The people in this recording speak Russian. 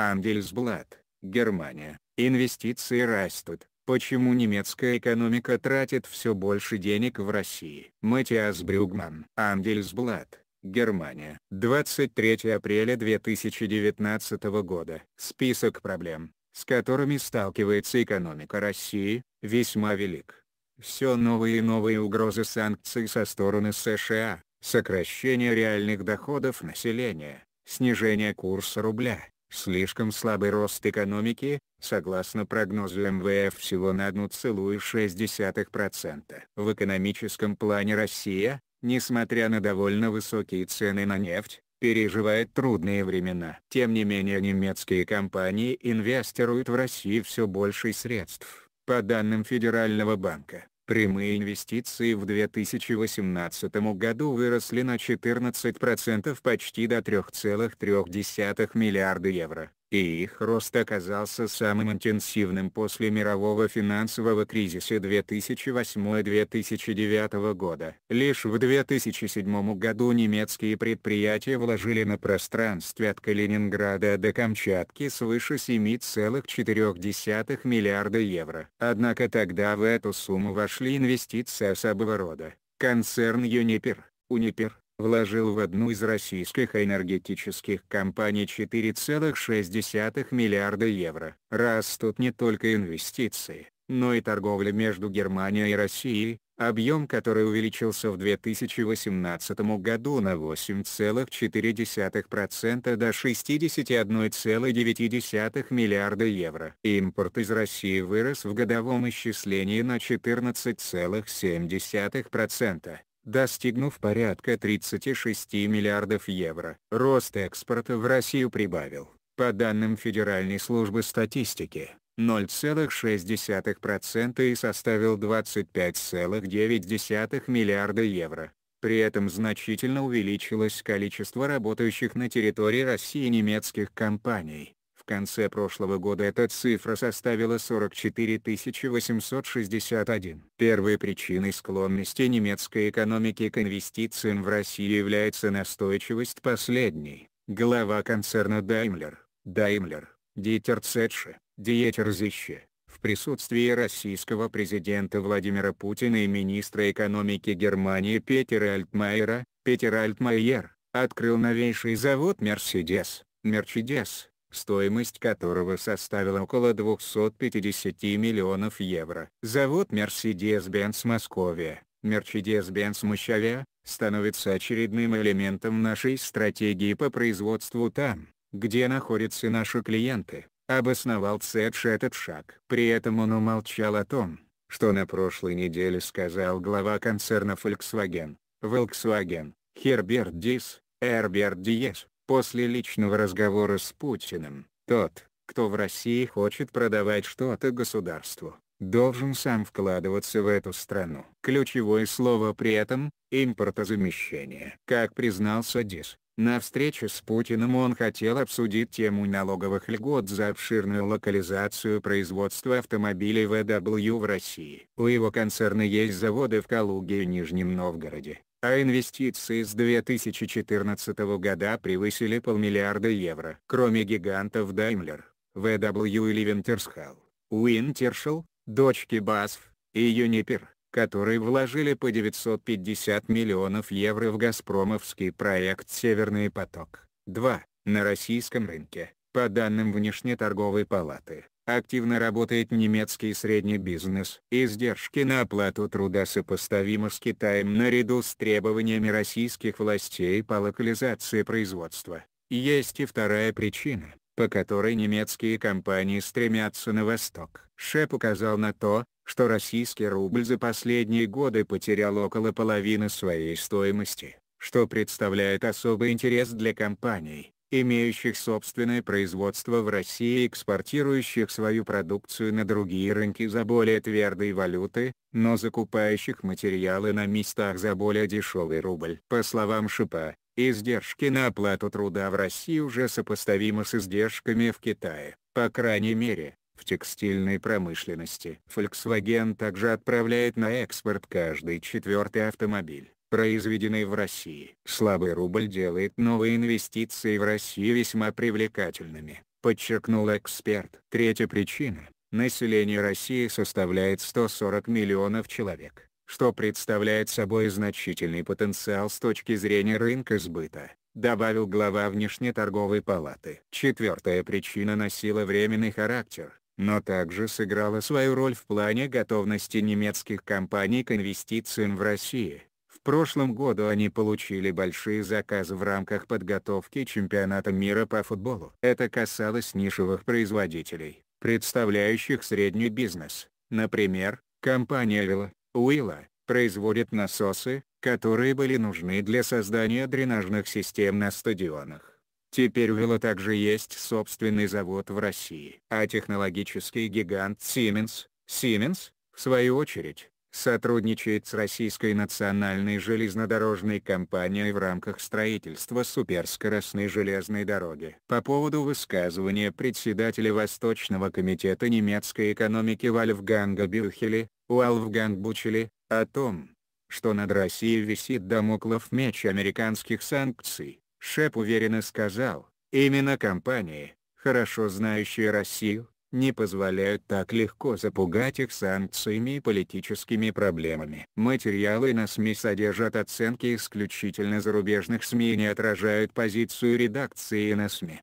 Ангельсблат, Германия. Инвестиции растут. Почему немецкая экономика тратит все больше денег в России? Матиас Брюгман. Ангельсблат, Германия. 23 апреля 2019 года. Список проблем, с которыми сталкивается экономика России, весьма велик. Все новые и новые угрозы санкций со стороны США, сокращение реальных доходов населения, снижение курса рубля, Слишком слабый рост экономики, согласно прогнозу МВФ всего на 1,6%. В экономическом плане Россия, несмотря на довольно высокие цены на нефть, переживает трудные времена. Тем не менее немецкие компании инвестируют в России все больше средств. По данным Федерального банка, Прямые инвестиции в 2018 году выросли на 14% почти до 3,3 миллиарда евро и их рост оказался самым интенсивным после мирового финансового кризиса 2008-2009 года. Лишь в 2007 году немецкие предприятия вложили на пространстве от Калининграда до Камчатки свыше 7,4 миллиарда евро. Однако тогда в эту сумму вошли инвестиции особого рода. Концерн Юнипер, Унипер, вложил в одну из российских энергетических компаний 4,6 миллиарда евро. Растут не только инвестиции, но и торговля между Германией и Россией, объем которой увеличился в 2018 году на 8,4% до 61,9 миллиарда евро. Импорт из России вырос в годовом исчислении на 14,7% достигнув порядка 36 миллиардов евро. Рост экспорта в Россию прибавил, по данным Федеральной службы статистики, 0,6% и составил 25,9 миллиарда евро. При этом значительно увеличилось количество работающих на территории России немецких компаний, конце прошлого года эта цифра составила 44 861. Первой причиной склонности немецкой экономики к инвестициям в Россию является настойчивость последней. Глава концерна Daimler, Daimler, Дитер Цетше, Диетер Зище, в присутствии российского президента Владимира Путина и министра экономики Германии Петера Альтмайера, Петер Альтмайер, открыл новейший завод Mercedes, Mercedes стоимость которого составила около 250 миллионов евро. Завод Mercedes-Benz Московия, Mercedes-Benz Мощавя, становится очередным элементом нашей стратегии по производству там, где находятся наши клиенты, обосновал Цедж этот шаг. При этом он умолчал о том, что на прошлой неделе сказал глава концерна Volkswagen, Volkswagen, Херберт Дис, Эрберт Диес, После личного разговора с Путиным, тот, кто в России хочет продавать что-то государству, должен сам вкладываться в эту страну. Ключевое слово при этом – импортозамещение. Как признался Дис, на встрече с Путиным он хотел обсудить тему налоговых льгот за обширную локализацию производства автомобилей VW в России. У его концерна есть заводы в Калуге и Нижнем Новгороде а инвестиции с 2014 года превысили полмиллиарда евро. Кроме гигантов Daimler, VW или Wintershall, Wintershall, дочки BASF и Uniper, которые вложили по 950 миллионов евро в газпромовский проект «Северный поток-2» на российском рынке, по данным Внешнеторговой палаты. Активно работает немецкий средний бизнес. Издержки на оплату труда сопоставимы с Китаем наряду с требованиями российских властей по локализации производства. Есть и вторая причина, по которой немецкие компании стремятся на восток. Шеп указал на то, что российский рубль за последние годы потерял около половины своей стоимости, что представляет особый интерес для компаний, имеющих собственное производство в России и экспортирующих свою продукцию на другие рынки за более твердые валюты, но закупающих материалы на местах за более дешевый рубль. По словам Шипа, издержки на оплату труда в России уже сопоставимы с издержками в Китае, по крайней мере, в текстильной промышленности. Volkswagen также отправляет на экспорт каждый четвертый автомобиль произведены в России. Слабый рубль делает новые инвестиции в Россию весьма привлекательными, подчеркнул эксперт. Третья причина. Население России составляет 140 миллионов человек, что представляет собой значительный потенциал с точки зрения рынка сбыта, добавил глава внешнеторговой палаты. Четвертая причина носила временный характер, но также сыграла свою роль в плане готовности немецких компаний к инвестициям в Россию прошлом году они получили большие заказы в рамках подготовки чемпионата мира по футболу. Это касалось нишевых производителей, представляющих средний бизнес. Например, компания Вилла, Уилла, производит насосы, которые были нужны для создания дренажных систем на стадионах. Теперь у Вилла также есть собственный завод в России. А технологический гигант Siemens, Siemens, в свою очередь, сотрудничает с Российской национальной железнодорожной компанией в рамках строительства суперскоростной железной дороги. По поводу высказывания председателя Восточного комитета немецкой экономики Вальфганга Бюхеля, Уалфганг Бучели, о том, что над Россией висит дамоклов меч американских санкций, Шеп уверенно сказал, именно компании, хорошо знающие Россию, не позволяют так легко запугать их санкциями и политическими проблемами. Материалы на СМИ содержат оценки исключительно зарубежных СМИ и не отражают позицию редакции на СМИ.